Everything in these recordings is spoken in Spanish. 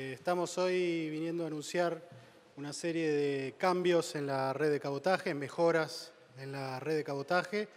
Eh, estamos hoy viniendo a anunciar una serie de cambios en la red de cabotaje, mejoras en la red de cabotaje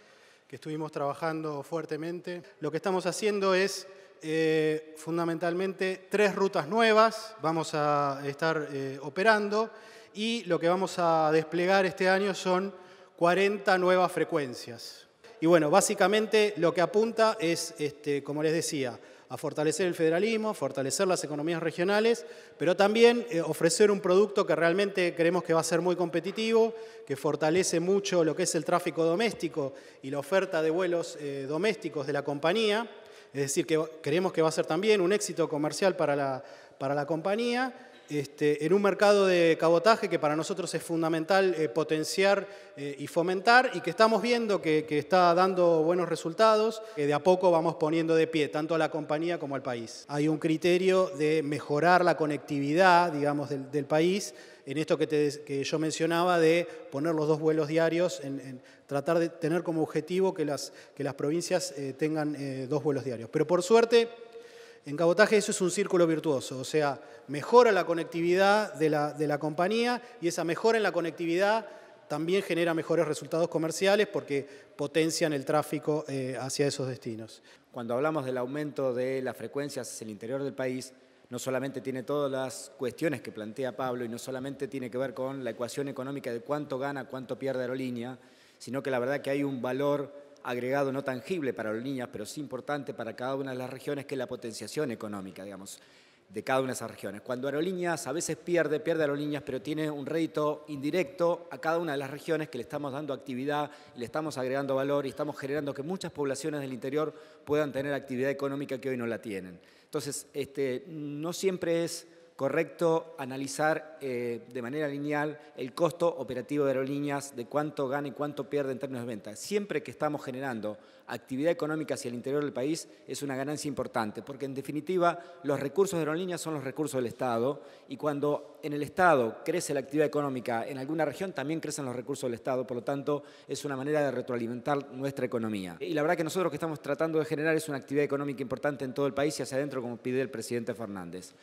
que estuvimos trabajando fuertemente. Lo que estamos haciendo es eh, fundamentalmente tres rutas nuevas vamos a estar eh, operando y lo que vamos a desplegar este año son 40 nuevas frecuencias. Y bueno, básicamente lo que apunta es, este, como les decía, a fortalecer el federalismo, fortalecer las economías regionales, pero también eh, ofrecer un producto que realmente creemos que va a ser muy competitivo, que fortalece mucho lo que es el tráfico doméstico y la oferta de vuelos eh, domésticos de la compañía. Es decir, que creemos que va a ser también un éxito comercial para la, para la compañía este, en un mercado de cabotaje que para nosotros es fundamental eh, potenciar eh, y fomentar y que estamos viendo que, está dando buenos resultados, que de a poco vamos poniendo de pie tanto a la compañía como al país. Hay un criterio de mejorar la conectividad, digamos, del, país en esto que, yo mencionaba de poner los dos vuelos diarios, en, tratar de tener como objetivo que las, que las provincias eh, tengan dos vuelos diarios. Pero por suerte... En cabotaje eso es un círculo virtuoso, o sea, mejora la conectividad de la, compañía y esa mejora en la conectividad también genera mejores resultados comerciales porque potencian el tráfico eh, hacia esos destinos. Cuando hablamos del aumento de las frecuencias en el interior del país, no solamente tiene todas las cuestiones que plantea Pablo y no solamente tiene que ver con la ecuación económica de cuánto gana, cuánto pierde aerolínea, sino que la verdad que hay un valor agregado no tangible para los pero sí importante para cada una de las regiones, que es la potenciación económica, digamos, de cada una de esas regiones. Cuando Aerolíneas a veces pierde, pierde Aerolíneas, pero tiene un rédito indirecto a cada una de las regiones que le estamos dando actividad, le estamos agregando valor y estamos generando que muchas poblaciones del interior puedan tener actividad económica que hoy no la tienen. Entonces, este, no siempre es correcto analizar eh, de manera lineal el costo operativo de aerolíneas, de cuánto gana y cuánto pierde en términos de venta. Siempre que estamos generando actividad económica hacia el interior del país es una ganancia importante, porque en definitiva los recursos de aerolíneas son los recursos del Estado y cuando en el Estado crece la actividad económica en alguna región también crecen los recursos del Estado, por lo tanto es una manera de retroalimentar nuestra economía. Y la verdad que nosotros lo que estamos tratando de generar es una actividad económica importante en todo el país y hacia adentro como pide el presidente Fernández.